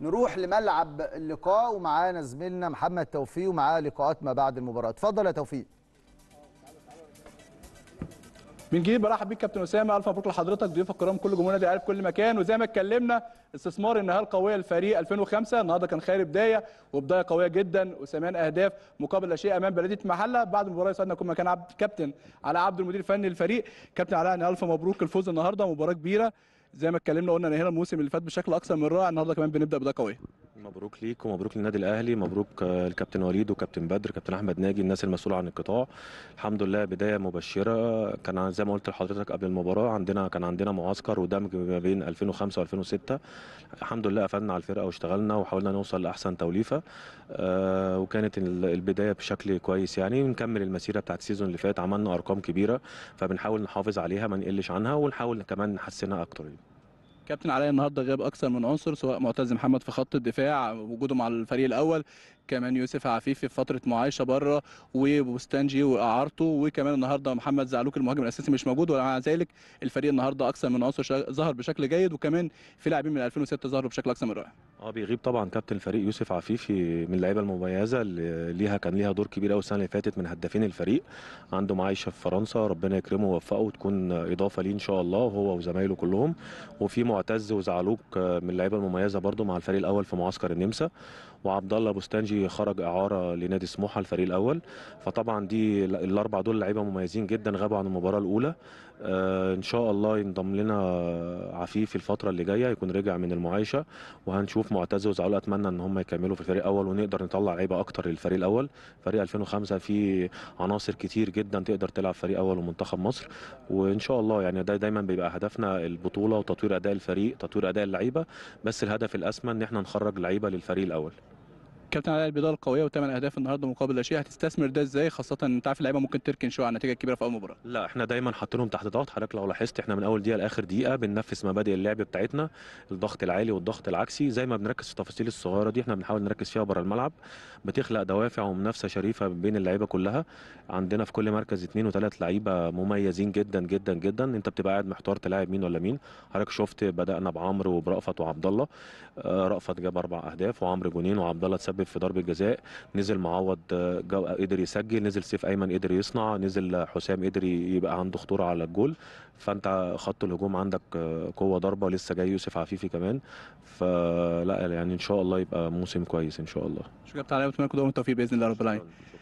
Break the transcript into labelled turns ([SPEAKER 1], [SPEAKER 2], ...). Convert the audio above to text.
[SPEAKER 1] نروح لملعب اللقاء ومعانا زميلنا محمد توفيق ومعاه لقاءات ما بعد المباراه اتفضل يا توفيق من جديد برحب بيك كابتن اسامه الف مبروك لحضرتك ضيوف الكرام كل جمهورنا دي عارف في كل مكان وزي ما اتكلمنا استثمار النهايه القويه للفريق 2005 النهارده كان خير بدايه وبدايه قويه جدا وثمان اهداف مقابل لا شيء امام بلديه محله بعد المباراه يسعدنا نكون مكان عبد كابتن علاء عبد المدير الفني للفريق كابتن علاء الف مبروك الفوز النهارده مباراه كبيره زي ما اتكلمنا قلنا ان هنا الموسم اللي فات بشكل اكثر من رائع النهارده كمان بنبدا بدا قويه
[SPEAKER 2] مبروك ليك ومبروك للنادي الاهلي مبروك الكابتن آه، وليد وكابتن بدر كابتن احمد ناجي الناس المسؤوله عن القطاع الحمد لله بدايه مبشره كان زي ما قلت لحضرتك قبل المباراه عندنا كان عندنا معسكر ودمج ما بين 2005 و2006 الحمد لله قفلنا على الفرقه واشتغلنا وحاولنا نوصل لاحسن توليفه آه، وكانت البدايه بشكل كويس يعني نكمل المسيره بتاعت السيزون اللي فات عملنا ارقام كبيره فبنحاول نحافظ عليها ما نقلش عنها ونحاول كمان نحسنها اكتر يعني.
[SPEAKER 1] كابتن علي النهارده غاب اكثر من عنصر سواء معتز محمد في خط الدفاع وجوده مع الفريق الاول كمان يوسف عفيفي في فتره معايشه بره وبوستانجي واعارته وكمان النهارده محمد زعلوك المهاجم الاساسي مش موجود ومع ذلك الفريق النهارده اكثر من عنصر ظهر بشكل جيد وكمان في لاعبين من 2006 ظهروا بشكل اكثر من رائع
[SPEAKER 2] اه بيغيب طبعا كابتن الفريق يوسف عفيفي من اللعيبه المميزه اللي ليها كان ليها دور كبير قوي السنه اللي فاتت من هدافين الفريق عنده معايشه في فرنسا ربنا يكرمه ويوفقه وتكون اضافه ليه ان شاء الله هو وزمايله كلهم وفي معتز وزعلوك من اللعيبه المميزه برده مع الفريق الاول في معسكر النمسا وعبد الله بوستانجي خرج اعاره لنادي سموحه الفريق الاول فطبعا دي الاربع دول لعيبه مميزين جدا غابوا عن المباراه الاولى آه، ان شاء الله ينضم لنا عفيف الفتره اللي جايه يكون رجع من المعايشه وهنشوف معتز وزعلو اتمنى ان هم يكملوا في الفريق الاول ونقدر نطلع لعيبه اكتر للفريق الاول فريق 2005 فيه عناصر كتير جدا تقدر تلعب فريق اول ومنتخب مصر وان شاء الله يعني ده دايما بيبقى هدفنا البطوله وتطوير اداء الفريق تطوير اداء اللعيبه بس الهدف الاسمى ان احنا نخرج لعيبه للفريق الاول
[SPEAKER 1] كابتن علي البيضاء القويه وثمان اهداف النهارده مقابل لا شيء هتستثمر ده ازاي خاصه ان انت عارف اللعيبه ممكن تركن شويه على النتيجه الكبيره في اول مباراه
[SPEAKER 2] لا احنا دايما حاطينهم تحت ضغط حضرتك لو لاحظت احنا من اول دقيقه لاخر دقيقه بننفذ مبادئ اللعب بتاعتنا الضغط العالي والضغط العكسي زي ما بنركز في التفاصيل الصغيره دي احنا بنحاول نركز فيها بره الملعب بتخلق دوافع ومنافسه شريفه بين اللعيبه كلها عندنا في كل مركز اثنين وثلاث لعيبه مميزين جدا جدا جدا انت بتبقى قاعد محتار تلاعب مين ولا مين حضرتك شفت بدانا بعمرو وبرأفت وعبد الله آه، رأفت جاب اربع اهداف وعمرو جونين وعبد الله تسبب في ضربه جزاء نزل معوض آه، آه، قدر يسجل نزل سيف ايمن قدر يصنع نزل حسام قدر يبقى عنده خطوره على الجول فانت خط الهجوم عندك آه، قوه ضربه لسه جاي يوسف عفيفي كمان فلا يعني ان شاء الله يبقى موسم كويس ان شاء الله
[SPEAKER 1] شكرا على كل التوفيق باذن الله رب العالمين